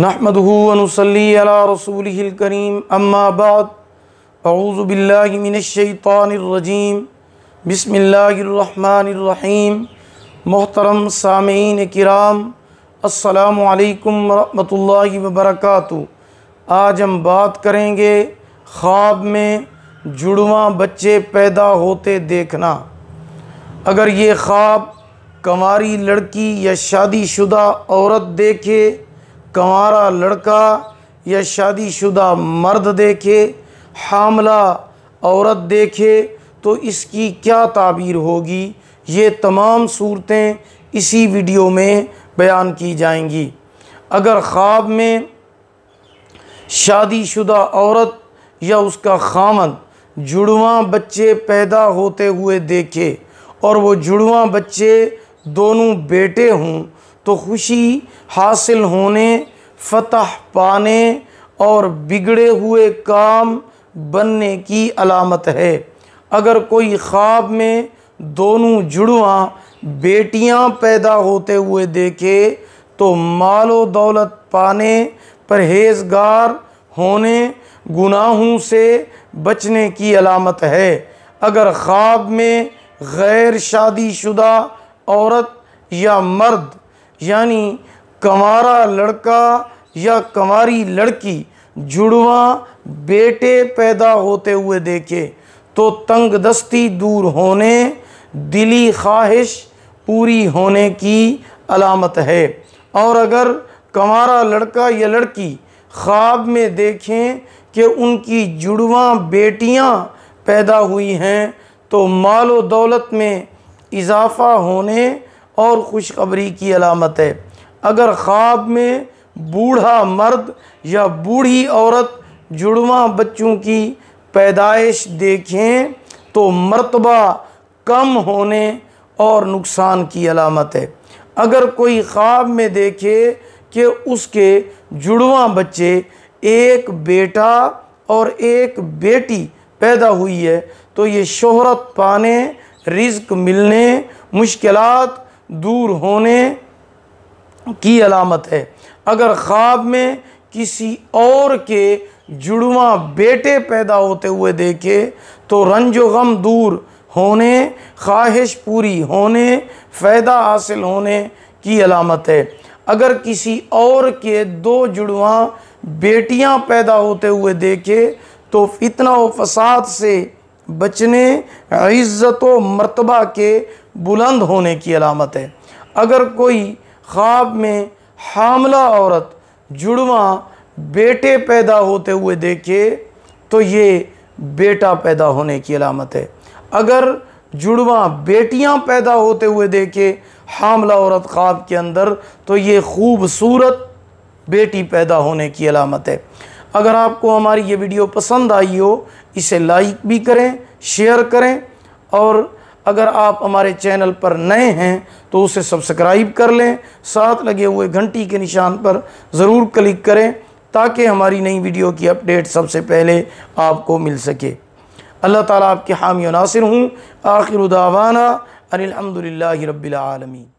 نحمده ونصلي على رسوله الكريم اما بعد اعوذ بالله من الشيطان الرجیم بسم اللہ الرحمن الرحیم محترم سامعین کرام السلام علیکم ورحمۃ اللہ وبرکاتہ آج ہم بات کریں گے خواب میں جڑواں بچے پیدا ہوتے دیکھنا اگر یہ خواب کماری لڑکی یا شادی شدہ عورت دیکھے کنوارا لڑکا یا شادی شدہ مرد دیکھے حاملہ عورت دیکھے تو اس کی کیا تعبیر ہوگی یہ تمام صورتیں اسی ویڈیو میں بیان کی جائیں گی اگر خواب میں شادی شدہ عورت یا اس کا خامن جڑواں بچے پیدا ہوتے ہوئے دیکھے اور وہ جڑواں بچے دونوں بیٹے ہوں تو خوشی حاصل ہونے فتح پانے اور بگڑے ہوئے کام بننے کی علامت ہے اگر کوئی خواب میں دونوں جڑواں بیٹیاں پیدا ہوتے ہوئے دیکھے تو مال و دولت پانے پرہیزگار ہونے گناہوں سے بچنے کی علامت ہے اگر خواب میں غیر شادی شدہ عورت یا مرد یعنی کمارا لڑکا یا کماری لڑکی جڑواں بیٹے پیدا ہوتے ہوئے دیکھے تو تنگ دستی دور ہونے دلی خواہش پوری ہونے کی علامت ہے اور اگر کمارا لڑکا یا لڑکی خواب میں دیکھیں کہ ان کی جڑواں بیٹیاں پیدا ہوئی ہیں تو مال و دولت میں اضافہ ہونے اور خوشخبری کی علامت ہے اگر خواب میں بوڑھا مرد یا بوڑھی عورت جڑواں بچوں کی پیدائش دیکھیں تو مرتبہ کم ہونے اور نقصان کی علامت ہے اگر کوئی خواب میں دیکھے کہ اس کے جڑواں بچے ایک بیٹا اور ایک بیٹی پیدا ہوئی ہے تو یہ شہرت پانے رزق ملنے مشکلات دور ہونے کی علامت ہے اگر خواب میں کسی اور کے جڑواں بیٹے پیدا ہوتے ہوئے دیکھے تو رنج و غم دور ہونے خواہش پوری ہونے فائدہ حاصل ہونے کی علامت ہے اگر کسی اور کے دو جڑواں بیٹیاں پیدا ہوتے ہوئے دیکھے تو فتنہ و فساد سے بچنے عزت و مرتبہ کے بلند ہونے کی علامت ہے اگر کوئی خواب میں حاملہ عورت جڑواں بیٹے پیدا ہوتے ہوئے دیکھے تو یہ بیٹا پیدا ہونے کی علامت ہے اگر جڑواں بیٹیاں پیدا ہوتے ہوئے دیکھے حاملہ عورت خواب کے اندر تو یہ خوبصورت بیٹی پیدا ہونے کی علامت ہے اگر آپ کو ہماری یہ ویڈیو پسند آئی ہو اسے لائک بھی کریں شیئر کریں اور اگر آپ ہمارے چینل پر نئے ہیں تو اسے سبسکرائب کر لیں ساتھ لگے ہوئے گھنٹی کے نشان پر ضرور کلک کریں تاکہ ہماری نئی ویڈیو کی اپڈیٹ سب سے پہلے آپ کو مل سکے اللہ تعالیٰ آپ کے حامی و ناصر ہوں آخر دعوانا الحمد للہ رب العالمین